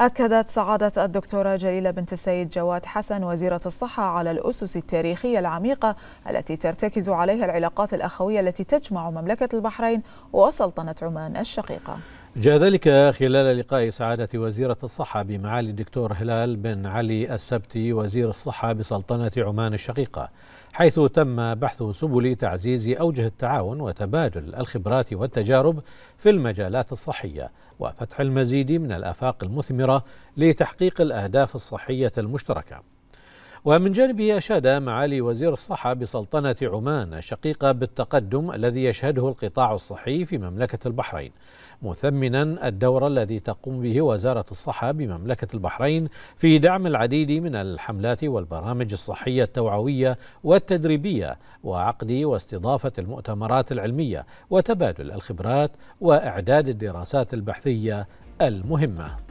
أكدت سعادة الدكتورة جليلة بنت السيد جواد حسن وزيرة الصحة على الأسس التاريخية العميقة التي ترتكز عليها العلاقات الأخوية التي تجمع مملكة البحرين وسلطنة عمان الشقيقة جاء ذلك خلال لقاء سعادة وزيرة الصحة بمعالي الدكتور هلال بن علي السبتي وزير الصحة بسلطنة عمان الشقيقة حيث تم بحث سبل تعزيز أوجه التعاون وتبادل الخبرات والتجارب في المجالات الصحية وفتح المزيد من الآفاق المثمرة لتحقيق الأهداف الصحية المشتركة ومن جانبه أشاد معالي وزير الصحة بسلطنة عمان الشقيقة بالتقدم الذي يشهده القطاع الصحي في مملكة البحرين مثمنا الدور الذي تقوم به وزارة الصحة بمملكة البحرين في دعم العديد من الحملات والبرامج الصحية التوعوية والتدريبية وعقد واستضافة المؤتمرات العلمية وتبادل الخبرات وإعداد الدراسات البحثية المهمه